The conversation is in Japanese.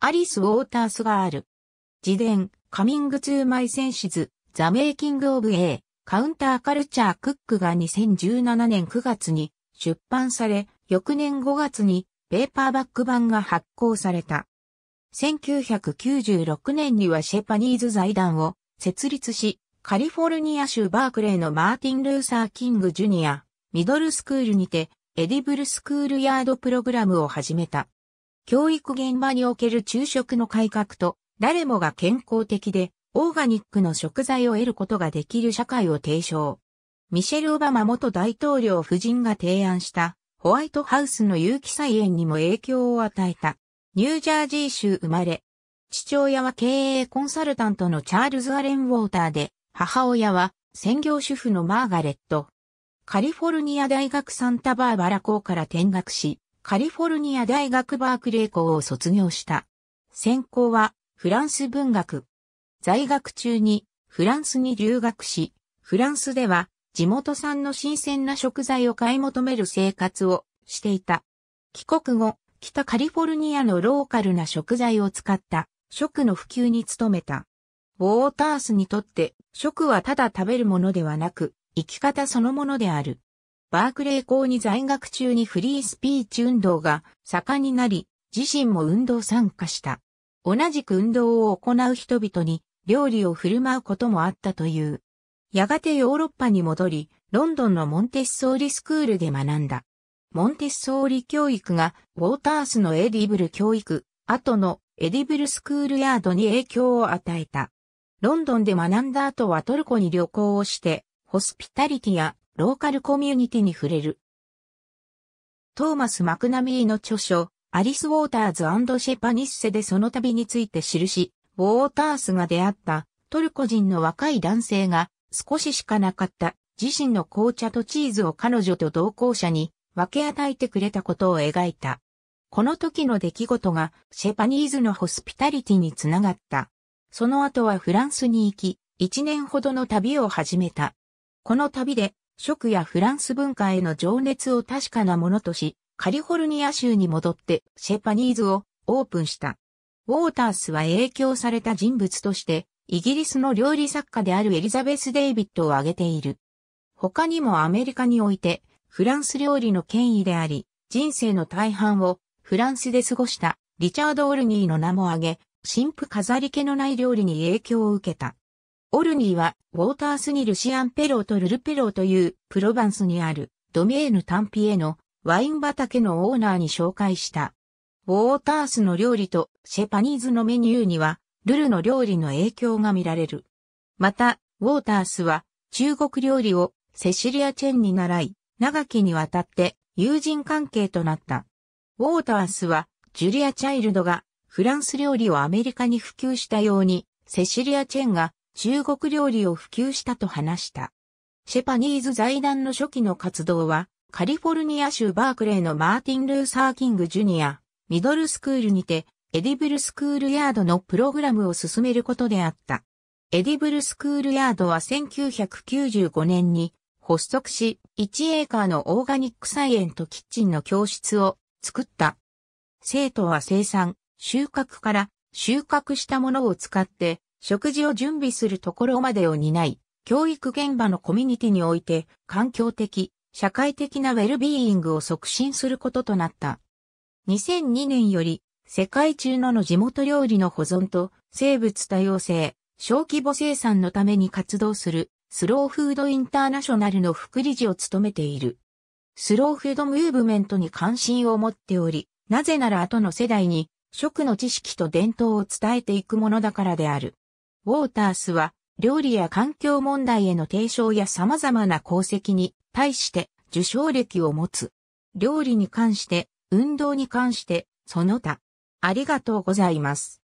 アリス・ウォータース・ガール。自伝、カミング・ツー・マイ・センシズ、ザ・メイキング・オブ・エー、カウンター・カルチャー・クックが2017年9月に出版され、翌年5月にペーパーバック版が発行された。1996年にはシェパニーズ財団を設立し、カリフォルニア州バークレーのマーティン・ルーサー・キング・ジュニア、ミドルスクールにて、エディブルスクールヤードプログラムを始めた。教育現場における昼食の改革と、誰もが健康的で、オーガニックの食材を得ることができる社会を提唱。ミシェル・オバマ元大統領夫人が提案したホワイトハウスの有機菜園にも影響を与えた。ニュージャージー州生まれ。父親は経営コンサルタントのチャールズ・アレン・ウォーターで、母親は専業主婦のマーガレット。カリフォルニア大学サンタバーバラ校から転学し、カリフォルニア大学バークレー校を卒業した。専攻はフランス文学。在学中にフランスに留学し、フランスでは地元産の新鮮な食材を買い求める生活をしていた。帰国後、北カリフォルニアのローカルな食材を使った食の普及に努めた。ウォータースにとって食はただ食べるものではなく生き方そのものである。バークレー校に在学中にフリースピーチ運動が盛んになり、自身も運動参加した。同じく運動を行う人々に料理を振る舞うこともあったという。やがてヨーロッパに戻り、ロンドンのモンテッソーリスクールで学んだ。モンテッソーリ教育がウォータースのエディブル教育、後のエディブルスクールヤードに影響を与えた。ロンドンで学んだ後はトルコに旅行をして、ホスピタリティやローカルコミュニティに触れる。トーマス・マクナミーの著書、アリス・ウォーターズシェパニッセでその旅について記し、ウォータースが出会ったトルコ人の若い男性が少ししかなかった自身の紅茶とチーズを彼女と同行者に分け与えてくれたことを描いた。この時の出来事がシェパニーズのホスピタリティにつながった。その後はフランスに行き、一年ほどの旅を始めた。この旅で食やフランス文化への情熱を確かなものとし、カリフォルニア州に戻ってシェパニーズをオープンした。ウォータースは影響された人物として、イギリスの料理作家であるエリザベス・デイビッドを挙げている。他にもアメリカにおいて、フランス料理の権威であり、人生の大半をフランスで過ごしたリチャード・オルニーの名も挙げ、神父飾り気のない料理に影響を受けた。オルニーは、ウォータースにルシアンペローとルルペローという、プロヴァンスにある、ドメーヌ・タンピエの、ワイン畑のオーナーに紹介した。ウォータースの料理と、シェパニーズのメニューには、ルルの料理の影響が見られる。また、ウォータースは、中国料理を、セシリア・チェンに習い、長きにわたって、友人関係となった。ウォータースは、ジュリア・チャイルドが、フランス料理をアメリカに普及したように、セシリア・チェンが、中国料理を普及したと話した。シェパニーズ財団の初期の活動は、カリフォルニア州バークレーのマーティン・ルーサー・キング・ジュニア、ミドルスクールにて、エディブルスクールヤードのプログラムを進めることであった。エディブルスクールヤードは1995年に発足し、1エーカーのオーガニックサイエンとキッチンの教室を作った。生徒は生産、収穫から収穫したものを使って食事を準備するところまでを担い、教育現場のコミュニティにおいて環境的、社会的なウェルビーイングを促進することとなった。2002年より世界中のの地元料理の保存と生物多様性、小規模生産のために活動するスローフードインターナショナルの副理事を務めている。スローフードムーブメントに関心を持っており、なぜなら後の世代に食の知識と伝統を伝えていくものだからである。ウォータースは、料理や環境問題への提唱や様々な功績に対して受賞歴を持つ。料理に関して、運動に関して、その他。ありがとうございます。